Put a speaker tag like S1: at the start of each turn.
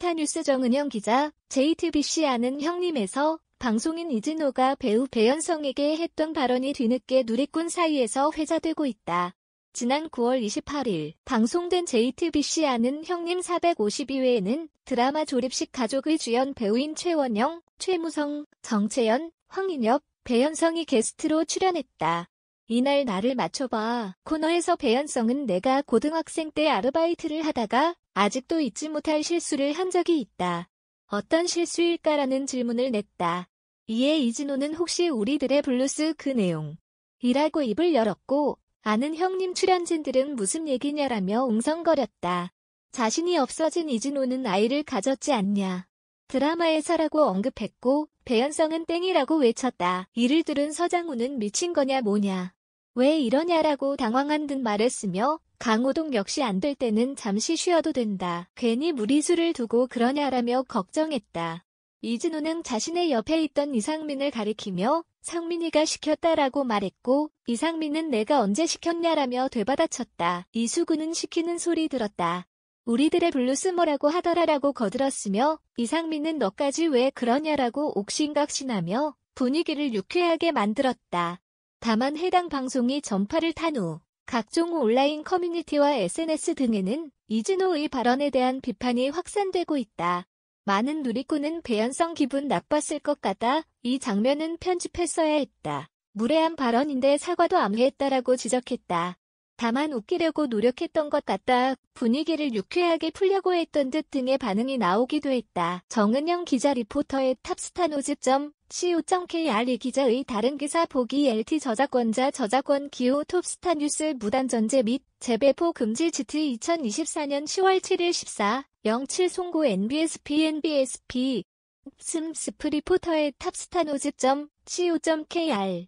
S1: 스타뉴스 정은영 기자, JTBC 아는 형님에서 방송인 이진호가 배우 배현성에게 했던 발언이 뒤늦게 누리꾼 사이에서 회자되고 있다. 지난 9월 28일 방송된 JTBC 아는 형님 452회에는 드라마 조립식 가족의 주연 배우인 최원영, 최무성, 정채연, 황인엽, 배현성이 게스트로 출연했다. 이날 나를 맞춰봐. 코너에서 배연성은 내가 고등학생 때 아르바이트를 하다가 아직도 잊지 못할 실수를 한 적이 있다. 어떤 실수일까라는 질문을 냈다. 이에 이진호는 혹시 우리들의 블루스 그 내용 이라고 입을 열었고 아는 형님 출연진들은 무슨 얘기냐라며 웅성거렸다. 자신이 없어진 이진호는 아이를 가졌지 않냐. 드라마에서라고 언급했고 배연성은 땡이라고 외쳤다. 이를 들은 서장훈은 미친 거냐 뭐냐. 왜 이러냐라고 당황한 듯 말했으며 강호동 역시 안 될 때는 잠시 쉬어도 된다. 괜히 무리수를 두고 그러냐라며 걱정했다. 이진우는 자신의 옆에 있던 이상민을 가리키며 상민이가 시켰다라고 말했고 이상민은 내가 언제 시켰냐라며 되받아쳤다. 이수근은 시키는 소리 들었다. 우리들의 블루스 뭐라고 하더라라고 거들었으며 이상민은 너까지 왜 그러냐라고 옥신각신하며 분위기를 유쾌하게 만들었다. 다만 해당 방송이 전파를 탄 후 각종 온라인 커뮤니티와 SNS 등에는 이진호의 발언에 대한 비판이 확산되고 있다. 많은 누리꾼은 배연성 기분 나빴을 것 같다. 이 장면은 편집했어야 했다. 무례한 발언인데 사과도 암회했다라고 지적했다. 다만 웃기려고 노력했던 것 같다. 분위기를 유쾌하게 풀려고 했던 듯 등의 반응이 나오기도 했다. 정은영 기자 리포터의 탑스타 노즈점 co.kr 이 기자의 다른 기사 보기 LT 저작권자 저작권 기호 톱스타 뉴스 무단전제 및 재배포 금지 GT 2024년 10월 7일 14 07송구 NBSP NBSP 슴스프 리포터의 탑스타 노즈점 co.kr